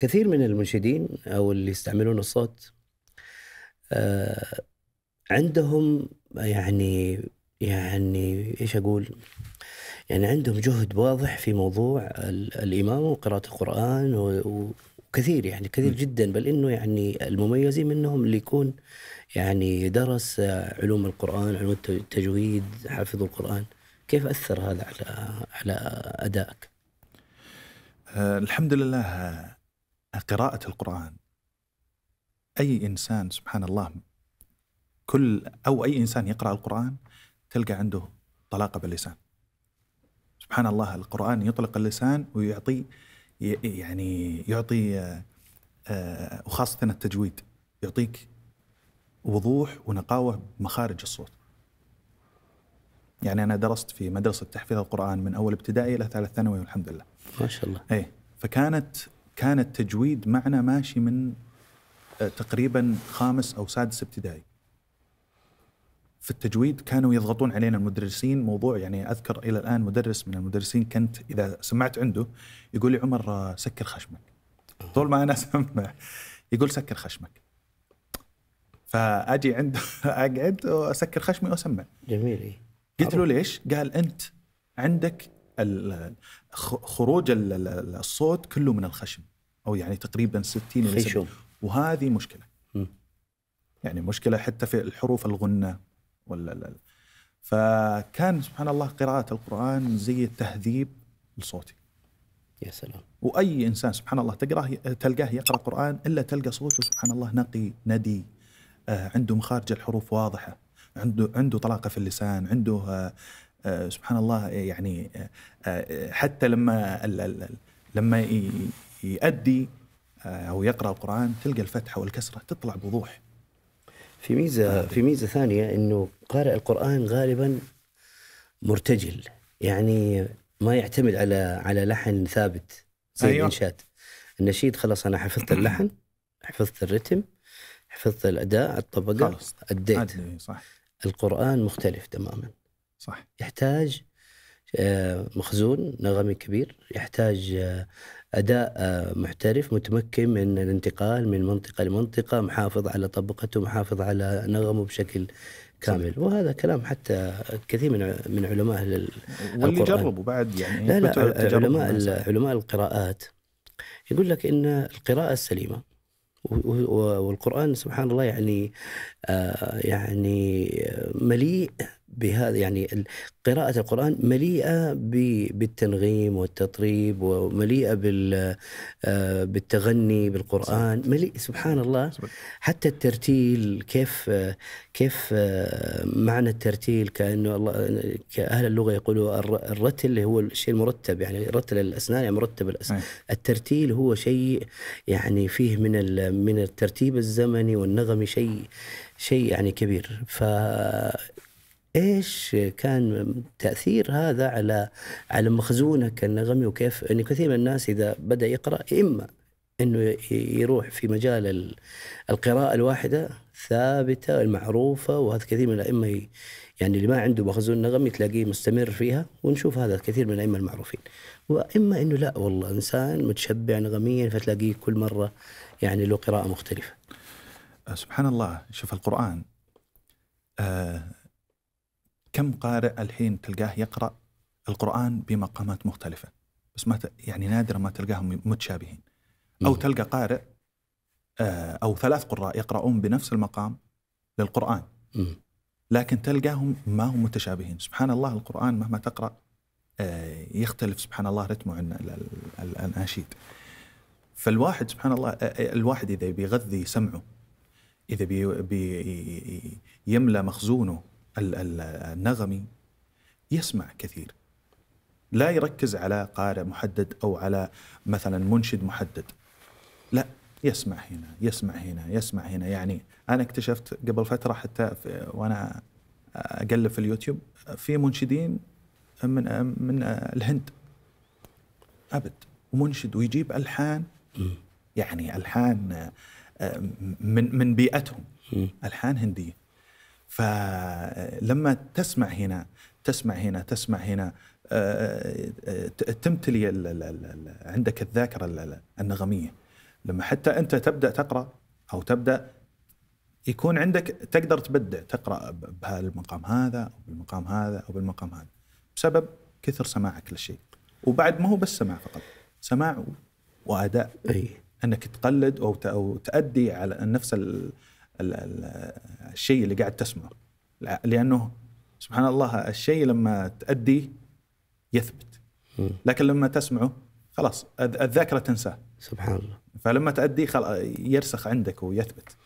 كثير من المنشدين او اللي يستعملون الصوت آه، عندهم يعني يعني ايش اقول؟ يعني عندهم جهد واضح في موضوع الامامه وقراءه القران وكثير يعني كثير جدا بل انه يعني المميزين منهم اللي يكون يعني درس علوم القران، علوم التجويد، حافظ القران، كيف اثر هذا على على ادائك؟ آه، الحمد لله قراءة القرآن أي إنسان سبحان الله كل أو أي إنسان يقرأ القرآن تلقى عنده طلاقة باللسان سبحان الله القرآن يطلق اللسان ويعطي يعني يعطي آه، آه، وخاصة التجويد يعطيك وضوح ونقاوة بمخارج الصوت يعني أنا درست في مدرسة تحفيظ القرآن من أول ابتدائي إلى ثالث ثانوي والحمد لله ما شاء الله إيه فكانت كان التجويد معنا ماشي من آه، تقريبا خامس او سادس ابتدائي. في التجويد كانوا يضغطون علينا المدرسين موضوع يعني اذكر الى الان مدرس من المدرسين كنت اذا سمعت عنده يقول لي عمر آه، سكر خشمك. طول ما انا اسمع يقول سكر خشمك. فاجي عنده اقعد واسكر خشمي واسمع. جميل إيه. قلت له ليش؟ قال انت عندك خروج الصوت كله من الخشم او يعني تقريبا 60 خشم وهذه مشكله م. يعني مشكله حتى في الحروف الغنه ولا لا لا. فكان سبحان الله قراءه القران زي التهذيب لصوتي يا سلام واي انسان سبحان الله تقراه تلقاه يقرا قران الا تلقى صوته سبحان الله نقي ندي آه، عنده مخارج الحروف واضحه عنده عنده طلاقه في اللسان عنده آه، آه، سبحان الله آه، يعني آه، حتى لما لما يؤدي او يقرا القران تلقى الفتحه والكسره تطلع بوضوح في ميزه في ميزه ثانيه انه قارئ القران غالبا مرتجل يعني ما يعتمد على على لحن ثابت زي أيوة. الانشاد النشيد خلاص انا حفظت اللحن حفظت الرتم حفظت الاداء الطبقه خلص. اديت صح القران مختلف تماما صح يحتاج آه، مخزون نغمي كبير يحتاج آه، اداء آه، محترف متمكن من الانتقال من منطقه لمنطقه محافظ على طبقته محافظ على نغمه بشكل كامل صحيح. وهذا كلام حتى كثير من من علماء واللي جربوا بعد يعني لا لا علماء علماء القراءات يقول لك ان القراءه السليمه والقران سبحان الله يعني يعني مليء بهذا يعني قراءة القرآن مليئة بالتنغيم والتطريب ومليئة آه، بالتغني بالقرآن مليء سبحان الله حتى الترتيل كيف كيف آه، معنى الترتيل كأنه الله كأهل اللغة يقولوا الرتل اللي هو الشيء المرتب يعني رتل الأسنان يعني مرتب الأسنان الترتيل هو شيء يعني فيه من من الترتيب الزمني والنغمي شيء شيء يعني كبير ف ايش كان تاثير هذا على على مخزونك النغمي وكيف انه يعني كثير من الناس اذا بدا يقرا اما انه يروح في مجال القراءه الواحده ثابته المعروفه وهذا كثير من الائمه يعني اللي ما عنده مخزون نغمي تلاقيه مستمر فيها ونشوف هذا كثير من الائمه المعروفين واما انه لا والله انسان متشبع نغميا فتلاقيه كل مره يعني له قراءه مختلفه سبحان الله شوف القران آه كم قارئ الحين تلقاه يقرا القران بمقامات مختلفه بس ما ت... يعني نادرا ما تلقاهم متشابهين او مم. تلقى قارئ آه، او ثلاث قراء يقرؤون بنفس المقام للقران لكن تلقاهم ما هم متشابهين سبحان الله القرآن مهما تقرأ آه، يختلف سبحان الله رتمه عن الأناشيد فالواحد سبحان الله آه، الواحد إذا بيغذي سمعه إذا بيملى مخزونه النغمي يسمع كثير لا يركز على قارئ محدد او على مثلا منشد محدد لا يسمع هنا يسمع هنا يسمع هنا يعني انا اكتشفت قبل فتره حتى وانا اقلب في اليوتيوب في منشدين من من الهند ابد ومنشد ويجيب الحان يعني الحان آه، من من بيئتهم الحان هنديه فلما تسمع هنا تسمع هنا تسمع هنا آه، آه، آه، تمتلي عندك الذاكره النغميه لما حتى انت تبدا تقرا او تبدا يكون عندك تقدر تبدع تقرا بهالمقام هذا او بالمقام هذا او بالمقام هذا بسبب كثر سماعك للشيء وبعد ما هو بس سماع فقط سماع واداء اي انك تقلد او تؤدي على نفس ال الشيء اللي قاعد تسمعه لانه سبحان الله الشيء لما تأدي يثبت لكن لما تسمعه خلاص الذاكره تنساه سبحان الله فلما تأدي يرسخ عندك ويثبت